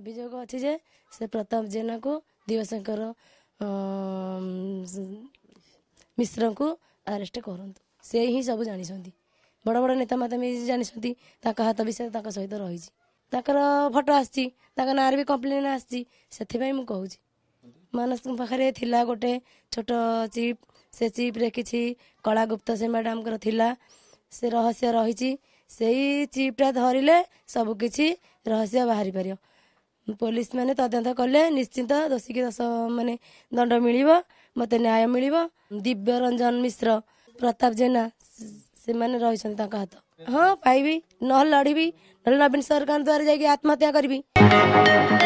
ଅଭିଯୋଗ ଅଛି ଯେ ସେ ପ୍ରତାପ ଜେନାକୁ ଦିବଶଙ୍କର ମିଶ୍ରଙ୍କୁ ଆରେଷ୍ଟ କରନ୍ତୁ ସେ ହିଁ ସବୁ ଜାଣିଛନ୍ତି ବଡ଼ ବଡ଼ ନେତା ମାତା ବି ଜାଣିଛନ୍ତି ତାଙ୍କ ହାତ ବିଷୟରେ ତାଙ୍କ ସହିତ ରହିଛି ତାଙ୍କର ଫଟୋ ଆସିଛି ତାଙ୍କ ନାଁରେ ବି କମ୍ପ୍ଲେନ୍ ଆସିଛି ସେଥିପାଇଁ ମୁଁ କହୁଛି ମାନସଙ୍କ ପାଖରେ ଥିଲା ଗୋଟେ ଛୋଟ ଚିପ୍ ସେ ଚିପ୍ରେ କିଛି କଳାଗୁପ୍ତ ସେ ମ୍ୟାଡ଼ାମଙ୍କର ଥିଲା ସେ ରହସ୍ୟ ରହିଛି ସେଇ ଚିପ୍ଟା ଧରିଲେ ସବୁକିଛି ରହସ୍ୟ ବାହାରି ପାରିବ ପୋଲିସ ମାନେ ତଦନ୍ତ କଲେ ନିଶ୍ଚିନ୍ତ ଦୋଷୀକି ଦୋଷ ମାନେ ଦଣ୍ଡ ମିଳିବ ମୋତେ ନ୍ୟାୟ ମିଳିବ ଦିବ୍ୟ ରଞ୍ଜନ ମିଶ୍ର ପ୍ରତାପ ଜେନା ସେମାନେ ରହିଛନ୍ତି ତାଙ୍କ ହାତ ହଁ ପାଇବି ନହେଲେ ଲଢ଼ିବି ନହେଲେ ନବୀନ ସରକାରଙ୍କ ଦ୍ୱାରା ଯାଇକି ଆତ୍ମହତ୍ୟା କରିବି